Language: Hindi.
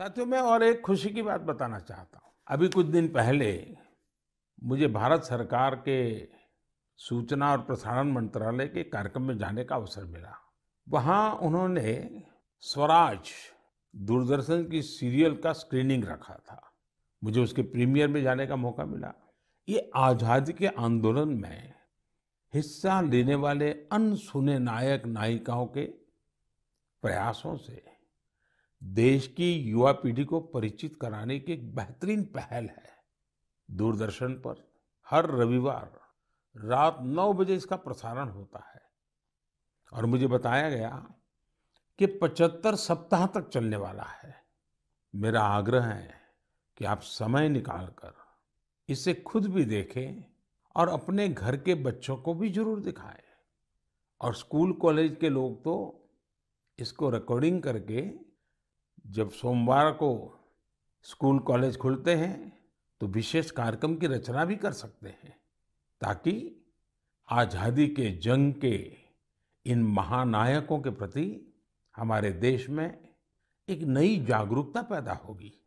साथियों मैं और एक खुशी की बात बताना चाहता हूँ अभी कुछ दिन पहले मुझे भारत सरकार के सूचना और प्रसारण मंत्रालय के कार्यक्रम में जाने का अवसर मिला वहाँ उन्होंने स्वराज दूरदर्शन की सीरियल का स्क्रीनिंग रखा था मुझे उसके प्रीमियर में जाने का मौका मिला ये आज़ादी के आंदोलन में हिस्सा लेने वाले अनसुने नायक नायिकाओं के प्रयासों से देश की युवा पीढ़ी को परिचित कराने की एक बेहतरीन पहल है दूरदर्शन पर हर रविवार रात नौ बजे इसका प्रसारण होता है और मुझे बताया गया कि पचहत्तर सप्ताह तक चलने वाला है मेरा आग्रह है कि आप समय निकालकर इसे खुद भी देखें और अपने घर के बच्चों को भी जरूर दिखाएं और स्कूल कॉलेज के लोग तो इसको रिकॉर्डिंग करके जब सोमवार को स्कूल कॉलेज खुलते हैं तो विशेष कार्यक्रम की रचना भी कर सकते हैं ताकि आज़ादी के जंग के इन महानायकों के प्रति हमारे देश में एक नई जागरूकता पैदा होगी